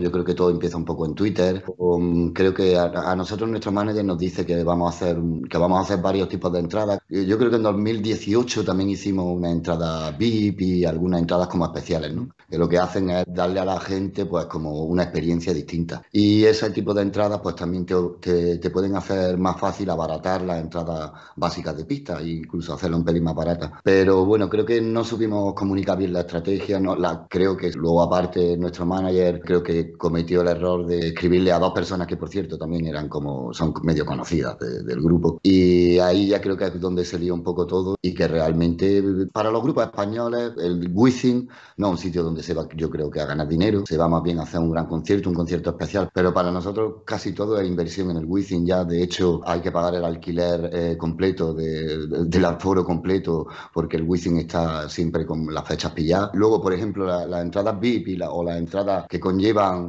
Yo creo que todo empieza un poco en Twitter. Um, creo que a, nosotros nuestro manager nos dice que vamos a hacer que vamos a hacer varios tipos de entradas. Yo creo que en 2018 también hicimos una entrada VIP y algunas entradas como especiales, ¿no? Que lo que hacen es darle a la gente pues como una experiencia distinta. Y ese tipo de entradas pues también te, te, pueden hacer más fácil abaratar las entradas básicas de pista e incluso hacerlo un pelín más barata. Pero bueno, creo que no supimos comunicar bien la estrategia. No, la, creo que luego aparte nuestro manager creo que cometió el error de escribirle a dos personas que, por cierto, también eran como, son medio conocidas del grupo. Y ahí ya creo que es donde se lió un poco todo y que realmente para los grupos españoles, el Wizzing no es un sitio donde se va, yo creo que a ganar dinero, se va más bien a hacer un gran concierto, un concierto especial, pero para nosotros casi todo es inversión en el Wizzing ya, de hecho hay que pagar el alquiler eh, completo de, del aforo completo porque el Wizzing está siempre con las fechas pilladas. Luego, por ejemplo, las la entradas VIP la, o las entradas que conllevan